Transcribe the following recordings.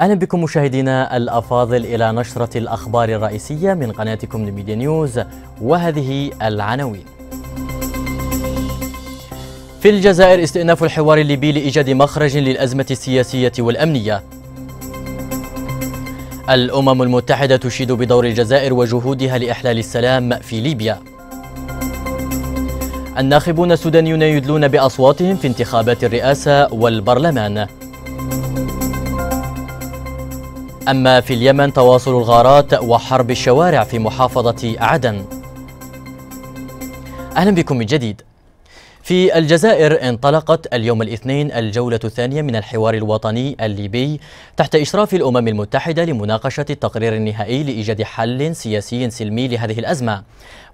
أهلا بكم مشاهدينا الأفاضل إلى نشرة الأخبار الرئيسية من قناتكم لميديا نيوز وهذه العناوين في الجزائر استئناف الحوار الليبي لإيجاد مخرج للأزمة السياسية والأمنية الأمم المتحدة تشيد بدور الجزائر وجهودها لإحلال السلام في ليبيا الناخبون السودانيون يدلون بأصواتهم في انتخابات الرئاسة والبرلمان أما في اليمن تواصل الغارات وحرب الشوارع في محافظة عدن أهلا بكم من جديد في الجزائر انطلقت اليوم الاثنين الجولة الثانية من الحوار الوطني الليبي تحت إشراف الأمم المتحدة لمناقشة التقرير النهائي لإيجاد حل سياسي سلمي لهذه الأزمة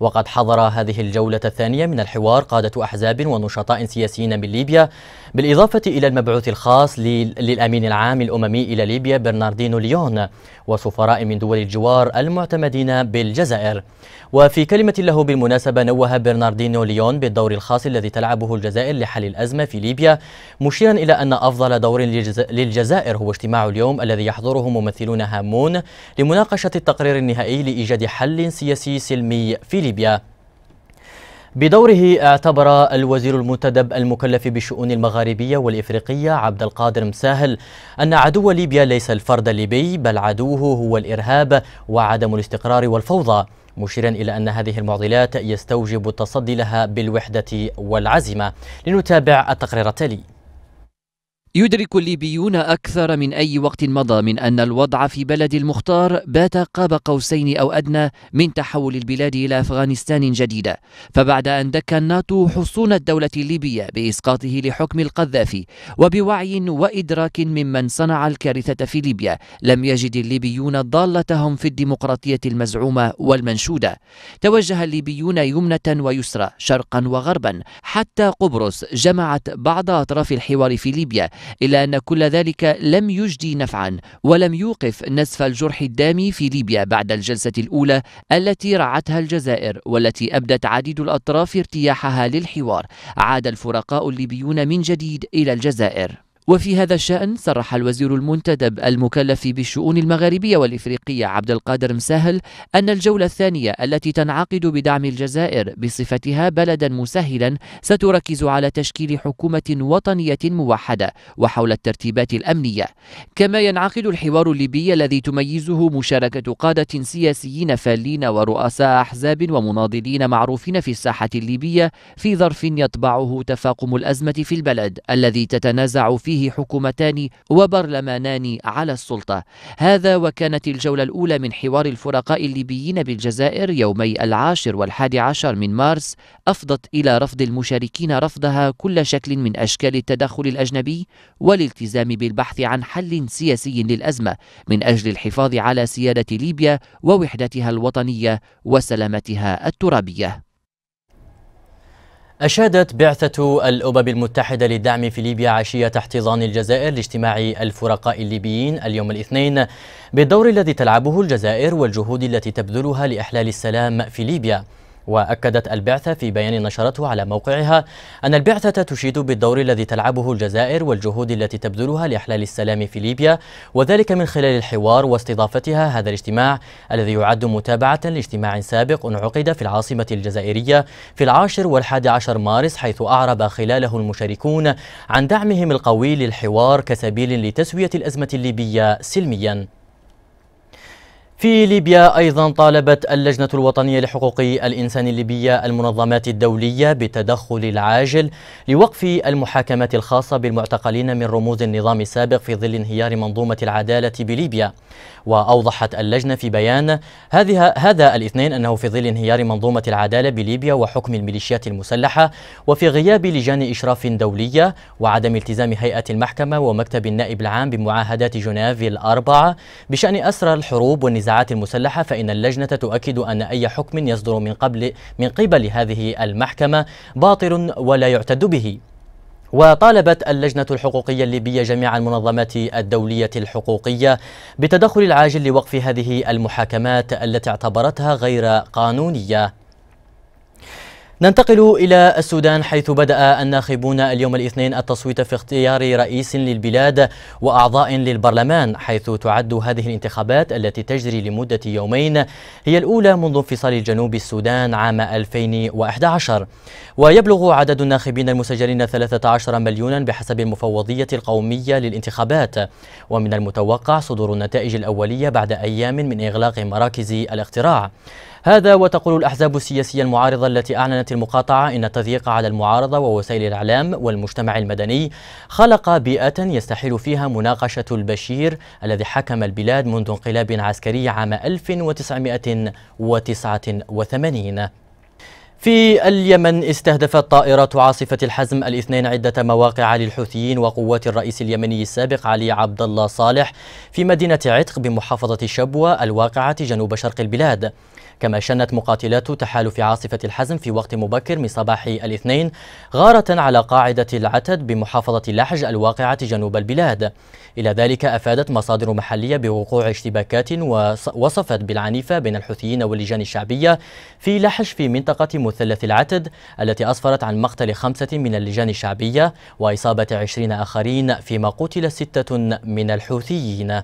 وقد حضر هذه الجولة الثانية من الحوار قادة أحزاب ونشطاء سياسيين من ليبيا بالإضافة إلى المبعوث الخاص للأمين العام الأممي إلى ليبيا برناردينو ليون وسفراء من دول الجوار المعتمدين بالجزائر وفي كلمة له بالمناسبة نوه برناردينو ليون بالدور الخاص الذي تلعبه الجزائر لحل الأزمة في ليبيا مشيرا إلى أن أفضل دور للجزائر هو اجتماع اليوم الذي يحضره ممثلون هامون لمناقشة التقرير النهائي لإيجاد حل سياسي سلمي في ليبيا بدوره اعتبر الوزير المنتدب المكلف بالشؤون المغاربية والإفريقية عبد القادر مساهل أن عدو ليبيا ليس الفرد الليبي بل عدوه هو الإرهاب وعدم الاستقرار والفوضى مشيرا إلى أن هذه المعضلات يستوجب التصدي لها بالوحدة والعزيمة لنتابع التقرير التالي يدرك الليبيون أكثر من أي وقت مضى من أن الوضع في بلد المختار بات قاب قوسين أو أدنى من تحول البلاد إلى أفغانستان جديدة فبعد أن دك الناتو حصون الدولة الليبية بإسقاطه لحكم القذافي وبوعي وإدراك ممن صنع الكارثة في ليبيا لم يجد الليبيون ضالتهم في الديمقراطية المزعومة والمنشودة توجه الليبيون يمنة ويسرى شرقا وغربا حتى قبرص جمعت بعض أطراف الحوار في ليبيا إلا أن كل ذلك لم يجدي نفعا ولم يوقف نزف الجرح الدامي في ليبيا بعد الجلسة الأولى التي رعتها الجزائر والتي أبدت عديد الأطراف ارتياحها للحوار عاد الفرقاء الليبيون من جديد إلى الجزائر وفي هذا الشأن صرح الوزير المنتدب المكلف بالشؤون المغاربية والإفريقية عبد القادر مسهل أن الجولة الثانية التي تنعقد بدعم الجزائر بصفتها بلدا مسهلا ستركز على تشكيل حكومة وطنية موحدة وحول الترتيبات الأمنية كما ينعقد الحوار الليبي الذي تميزه مشاركة قادة سياسيين فالين ورؤساء أحزاب ومناضلين معروفين في الساحة الليبية في ظرف يطبعه تفاقم الأزمة في البلد الذي تتنازع فيه فيه حكومتان وبرلمانان على السلطة هذا وكانت الجولة الأولى من حوار الفرقاء الليبيين بالجزائر يومي العاشر والحادي عشر من مارس أفضت إلى رفض المشاركين رفضها كل شكل من أشكال التدخل الأجنبي والالتزام بالبحث عن حل سياسي للأزمة من أجل الحفاظ على سيادة ليبيا ووحدتها الوطنية وسلامتها الترابية أشادت بعثة الأمم المتحدة للدعم في ليبيا عشية احتضان الجزائر لاجتماع الفرقاء الليبيين اليوم الاثنين بالدور الذي تلعبه الجزائر والجهود التي تبذلها لإحلال السلام في ليبيا وأكدت البعثة في بيان نشرته على موقعها أن البعثة تشيد بالدور الذي تلعبه الجزائر والجهود التي تبذلها لإحلال السلام في ليبيا وذلك من خلال الحوار واستضافتها هذا الاجتماع الذي يعد متابعة لاجتماع سابق عقد في العاصمة الجزائرية في العاشر والحادي عشر مارس حيث أعرب خلاله المشاركون عن دعمهم القوي للحوار كسبيل لتسوية الأزمة الليبية سلمياً في ليبيا أيضا طالبت اللجنة الوطنية لحقوق الإنسان الليبية المنظمات الدولية بالتدخل العاجل لوقف المحاكمات الخاصة بالمعتقلين من رموز النظام السابق في ظل انهيار منظومة العدالة بليبيا وأوضحت اللجنة في بيان هذه هذا الاثنين أنه في ظل انهيار منظومة العدالة بليبيا وحكم الميليشيات المسلحة وفي غياب لجان إشراف دولية وعدم التزام هيئة المحكمة ومكتب النائب العام بمعاهدات جنيف الأربعة بشأن أسرى الحروب والنزاع النزاعات المسلحة فإن اللجنة تؤكد أن أي حكم يصدر من قبل من قبل هذه المحكمة باطل ولا يعتد به وطالبت اللجنة الحقوقية الليبية جميع المنظمات الدولية الحقوقية بتدخل العاجل لوقف هذه المحاكمات التي اعتبرتها غير قانونية ننتقل إلى السودان حيث بدأ الناخبون اليوم الاثنين التصويت في اختيار رئيس للبلاد وأعضاء للبرلمان حيث تعد هذه الانتخابات التي تجري لمدة يومين هي الأولى منذ انفصال جنوب السودان عام 2011 ويبلغ عدد الناخبين المسجلين 13 مليونا بحسب المفوضية القومية للانتخابات ومن المتوقع صدور النتائج الأولية بعد أيام من إغلاق مراكز الاقتراع هذا وتقول الأحزاب السياسية المعارضة التي أعلنت المقاطعة إن التضييق على المعارضة ووسائل الإعلام والمجتمع المدني خلق بيئة يستحيل فيها مناقشة البشير الذي حكم البلاد منذ انقلاب عسكري عام 1989 في اليمن استهدفت طائرات عاصفة الحزم الاثنين عدة مواقع للحوثيين وقوات الرئيس اليمني السابق علي عبد الله صالح في مدينة عتق بمحافظة شبوة الواقعة جنوب شرق البلاد كما شنت مقاتلات تحالف عاصفة الحزم في وقت مبكر من صباح الاثنين غارة على قاعدة العتد بمحافظة لحج الواقعة جنوب البلاد إلى ذلك أفادت مصادر محلية بوقوع اشتباكات وصفت بالعنيفة بين الحوثيين واللجان الشعبية في لحج في منطقة مثلث العتد التي أسفرت عن مقتل خمسة من اللجان الشعبية وإصابة عشرين آخرين فيما قتل ستة من الحوثيين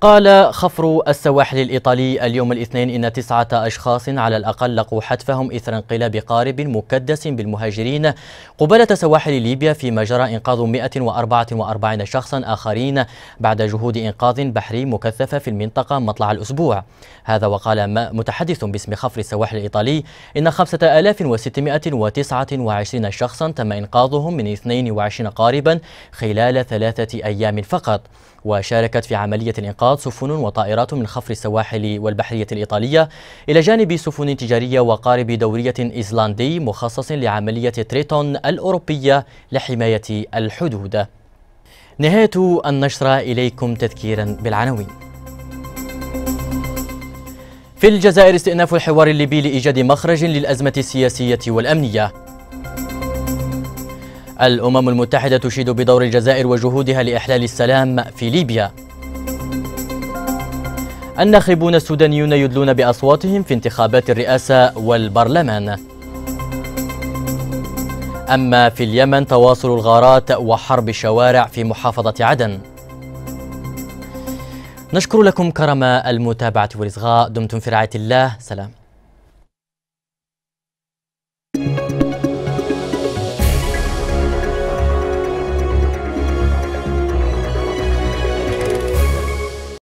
قال خفر السواحل الإيطالي اليوم الاثنين إن تسعة أشخاص على الأقل لقوا حتفهم إثر انقلاب قارب مكدس بالمهاجرين قبالة سواحل ليبيا فيما جرى إنقاذ 144 شخصا آخرين بعد جهود إنقاذ بحري مكثفة في المنطقة مطلع الأسبوع هذا وقال متحدث باسم خفر السواحل الإيطالي إن 5629 شخصا تم إنقاذهم من 22 قاربا خلال ثلاثة أيام فقط وشاركت في عملية الإنقاذ سفن وطائرات من خفر السواحل والبحرية الإيطالية إلى جانب سفن تجارية وقارب دورية إيزلاندي مخصص لعملية تريتون الأوروبية لحماية الحدود نهاية النشرة إليكم تذكيرا بالعناوين في الجزائر استئناف الحوار الليبي لإيجاد مخرج للأزمة السياسية والأمنية الأمم المتحدة تشيد بدور الجزائر وجهودها لإحلال السلام في ليبيا الناخبون السودانيون يدلون بأصواتهم في انتخابات الرئاسة والبرلمان أما في اليمن تواصل الغارات وحرب الشوارع في محافظة عدن نشكر لكم كرم المتابعة والإصغاء دمتم في رعاية الله سلام